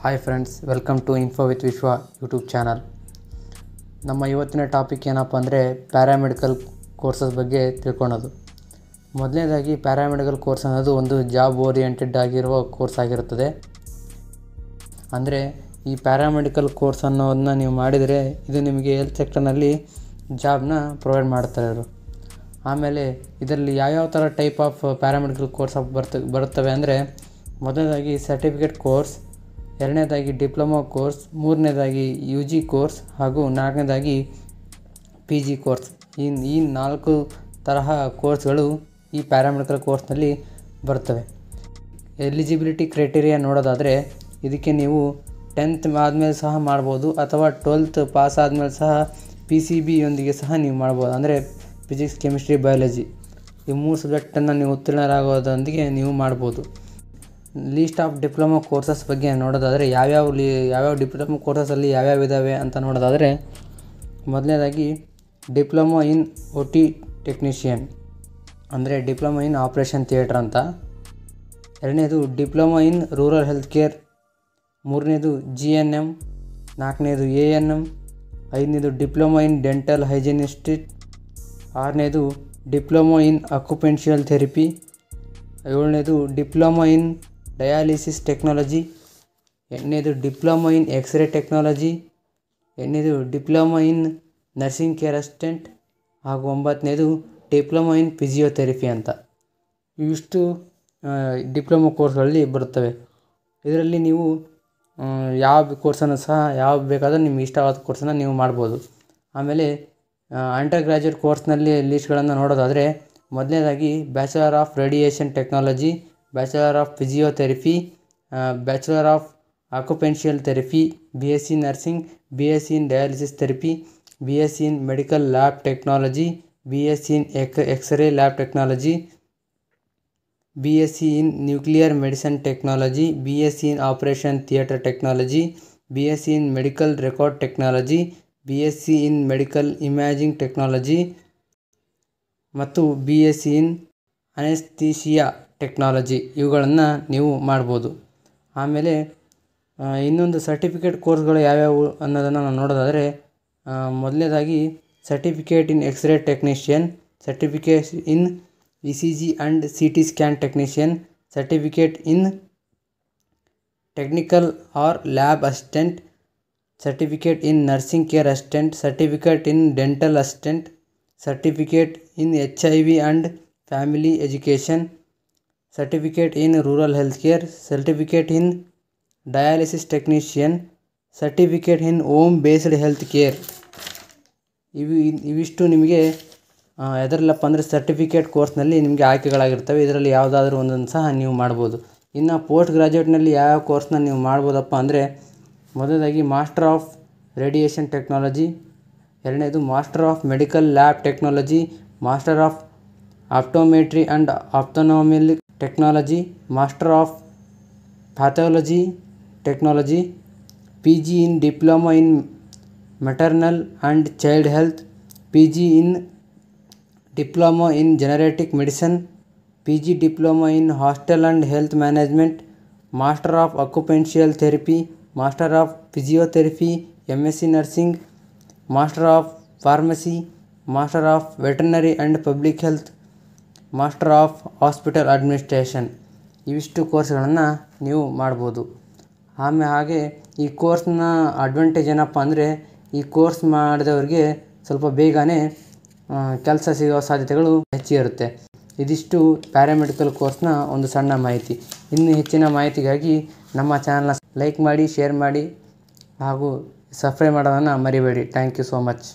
hi friends welcome to info with Vishwa YouTube channel ನಮ್ಮ ಇವತ್ತಿನ topic ಏನಪ್ಪ ಅಂದರೆ ಪ್ಯಾರಾಮೆಡಿಕಲ್ ಕೋರ್ಸಸ್ ಬಗ್ಗೆ ತಿಳ್ಕೊಳೋದು ಮೊದಲನೇದಾಗಿ ಪ್ಯಾರಾಮೆಡಿಕಲ್ ಕೋರ್ಸ್ ಅನ್ನೋದು ಒಂದು ಜಾಬ್ ಓರಿಯೆಂಟೆಡ್ ಆಗಿರುವ ಕೋರ್ಸ್ ಆಗಿರುತ್ತದೆ ಅಂದರೆ ಈ ಪ್ಯಾರಾಮೆಡಿಕಲ್ ಕೋರ್ಸ್ ಅನ್ನೋದನ್ನ ನೀವು ಮಾಡಿದರೆ ಇದು ನಿಮಗೆ ಹೆಲ್ತ್ ಸೆಕ್ಟರ್ನಲ್ಲಿ ಜಾಬ್ನ ಪ್ರೊವೈಡ್ ಮಾಡ್ತಾರೆ ಅವರು ಆಮೇಲೆ ಇದರಲ್ಲಿ ಯಾವ್ಯಾವ ಥರ ಟೈಪ್ ಆಫ್ ಪ್ಯಾರಾಮೆಡಿಕಲ್ ಕೋರ್ಸ್ ಬರ್ತ ಬರುತ್ತವೆ ಅಂದರೆ ಮೊದಲನೇದಾಗಿ ಸರ್ಟಿಫಿಕೇಟ್ ಕೋರ್ಸ್ ಎರಡನೇದಾಗಿ ಡಿಪ್ಲೊಮೊ ಕೋರ್ಸ್ ಮೂರನೇದಾಗಿ ಯು ಜಿ ಕೋರ್ಸ್ ಹಾಗೂ ನಾಲ್ಕನೇದಾಗಿ ಪಿ ಜಿ ಕೋರ್ಸ್ ಈ ಈ ನಾಲ್ಕು ತರಹ ಕೋರ್ಸ್ಗಳು ಈ ಪ್ಯಾರಾಮೆಡಿಕಲ್ ಕೋರ್ಸ್ನಲ್ಲಿ ಬರ್ತವೆ ಎಲಿಜಿಬಿಲಿಟಿ ಕ್ರೈಟೀರಿಯಾ ನೋಡೋದಾದರೆ ಇದಕ್ಕೆ ನೀವು ಟೆಂತ್ ಆದಮೇಲೆ ಸಹ ಮಾಡ್ಬೋದು ಅಥವಾ ಟ್ವೆಲ್ತ್ ಪಾಸ್ ಆದಮೇಲೆ ಸಹ ಪಿ ಸಿ ಬಿಯೊಂದಿಗೆ ಸಹ ನೀವು ಮಾಡ್ಬೋದು ಅಂದರೆ ಫಿಸಿಕ್ಸ್ ಕೆಮಿಸ್ಟ್ರಿ ಬಯಾಲಜಿ ಈ ಮೂರು ಸಬ್ಜೆಕ್ಟನ್ನು ನೀವು ಉತ್ತೀರ್ಣರಾಗೋದೊಂದಿಗೆ ನೀವು ಮಾಡ್ಬೋದು ಲೀಸ್ಟ್ ಆಫ್ ಡಿಪ್ಲೊಮೊ ಕೋರ್ಸಸ್ ಬಗ್ಗೆ ನೋಡೋದಾದರೆ ಯಾವ್ಯಾವ ಲೀ ಯಾವ್ಯಾವ ಡಿಪ್ಲೊಮೊ ಕೋರ್ಸಸಲ್ಲಿ ಯಾವ್ಯಾವ ಇದ್ದಾವೆ ಅಂತ ನೋಡೋದಾದರೆ ಮೊದಲನೇದಾಗಿ diploma in O T technician ಅಂದರೆ ಡಿಪ್ಲೊಮೊ ಇನ್ ಆಪ್ರೇಷನ್ ಥಿಯೇಟ್ರ್ ಅಂತ ಎರಡನೇದು diploma in rural health care ಮೂರನೇದು ಜಿ ಎನ್ ಎಮ್ ನಾಲ್ಕನೇದು ಎ ಎನ್ ಎಮ್ ಐದನೇದು ಡಿಪ್ಲೊಮೊ ಇನ್ ಡೆಂಟಲ್ ಹೈಜಿನಿಸ್ಟಿಟ್ ಆರನೇದು ಡಿಪ್ಲೊಮೊ ಇನ್ ಅಕ್ಯುಪೆನ್ಷಿಯಲ್ ಥೆರಪಿ ಏಳನೇದು ಡಿಪ್ಲೊಮೊ ಇನ್ ಡಯಾಲಿಸಿಸ್ ಟೆಕ್ನಾಲಜಿ ಎರಡನೇದು diploma in x-ray technology ಎರಡನೇದು diploma in nursing care assistant ಹಾಗೂ ಒಂಬತ್ತನೇದು diploma in physiotherapy ಅಂತ ಇವಿಷ್ಟು ಡಿಪ್ಲೊಮೊ ಕೋರ್ಸ್ಗಳಲ್ಲಿ ಬರುತ್ತವೆ ಇದರಲ್ಲಿ ನೀವು ಯಾವ ಕೋರ್ಸನ್ನು ಸಹ ಯಾವ ಬೇಕಾದರೂ ನಿಮ್ಗೆ ಇಷ್ಟವಾದ ಕೋರ್ಸನ್ನು ನೀವು ಮಾಡ್ಬೋದು ಆಮೇಲೆ ಅಂಡರ್ ಗ್ರ್ಯಾಜುಯೇಟ್ ಕೋರ್ಸ್ನಲ್ಲಿ ಲೀಸ್ಟ್ಗಳನ್ನು ನೋಡೋದಾದರೆ ಮೊದಲನೇದಾಗಿ bachelor of radiation technology bachelor of physiotherapy bachelor of occupational therapy B S C nursing B S C in dialysis therapy B S C in medical lab technology B S C in x-ray lab technology B S C in nuclear medicine technology B S C in operation theatre technology B S C in medical record technology B S C in medical imaging technology B S S C in technology ಇವುಗಳನ್ನು ನೀವು ಮಾಡ್ಬೋದು ಆಮೇಲೆ ಇನ್ನೊಂದು certificate ಕೋರ್ಸ್ಗಳು ಯಾವ್ಯಾವು ಅನ್ನೋದನ್ನು ನಾವು ನೋಡೋದಾದರೆ ಮೊದಲನೇದಾಗಿ certificate in x-ray technician certificate in E C G and C T scan technician certificate in technical or lab assistant certificate in nursing care assistant certificate in dental assistant certificate in H I V and family education certificate in rural health care certificate in dialysis technician certificate in home based health care ಇವು ಇವಿಷ್ಟು ನಿಮಗೆ ಎದರಲ್ಲಪ್ಪ ಅಂದರೆ certificate ಕೋರ್ಸ್ನಲ್ಲಿ ನಿಮಗೆ ಆಯ್ಕೆಗಳಾಗಿರ್ತವೆ ಇದರಲ್ಲಿ ಯಾವುದಾದ್ರೂ ಒಂದೊಂದು ಸಹ ನೀವು ಮಾಡ್ಬೋದು ಇನ್ನು ಪೋಸ್ಟ್ ಗ್ರ್ಯಾಜುಯೇಟ್ನಲ್ಲಿ ಯಾವ ಕೋರ್ಸ್ನ ನೀವು ಮಾಡ್ಬೋದಪ್ಪ ಅಂದರೆ ಮೊದಲದಾಗಿ ಮಾಸ್ಟರ್ ಆಫ್ ರೇಡಿಯೇಷನ್ ಟೆಕ್ನಾಲಜಿ ಎರಡನೇದು master of medical lab technology master of optometry and ophthalmic technology master of pathology technology PG in diploma in maternal and child health pg in diploma in generic medicine pg diploma in hostel and health management master of occupational therapy master of physiotherapy msc nursing master of pharmacy master of veterinary and public health master of hospital administration ಇವಿಷ್ಟು ಕೋರ್ಸ್ಗಳನ್ನು ನೀವು ಮಾಡ್ಬೋದು ಆಮೆ ಹಾಗೆ ಈ ಕೋರ್ಸ್ನ advantage ಏನಪ್ಪ ಅಂದರೆ ಈ ಕೋರ್ಸ್ ಮಾಡಿದವ್ರಿಗೆ ಸ್ವಲ್ಪ ಬೇಗನೆ ಕೆಲಸ ಸಿಗೋ ಸಾಧ್ಯತೆಗಳು ಹೆಚ್ಚಿರುತ್ತೆ ಇದಿಷ್ಟು ಪ್ಯಾರಾಮೆಡಿಕಲ್ ಕೋರ್ಸ್ನ ಒಂದು ಸಣ್ಣ ಮಾಹಿತಿ ಇನ್ನು ಹೆಚ್ಚಿನ ಮಾಹಿತಿಗಾಗಿ ನಮ್ಮ ಚಾನಲ್ನ ಲೈಕ್ ಮಾಡಿ ಶೇರ್ ಮಾಡಿ ಹಾಗೂ ಸಬ್ಸ್ಕ್ರೈಬ್ ಮಾಡೋದನ್ನು ಮರಿಬೇಡಿ ಥ್ಯಾಂಕ್ ಯು ಸೋ ಮಚ್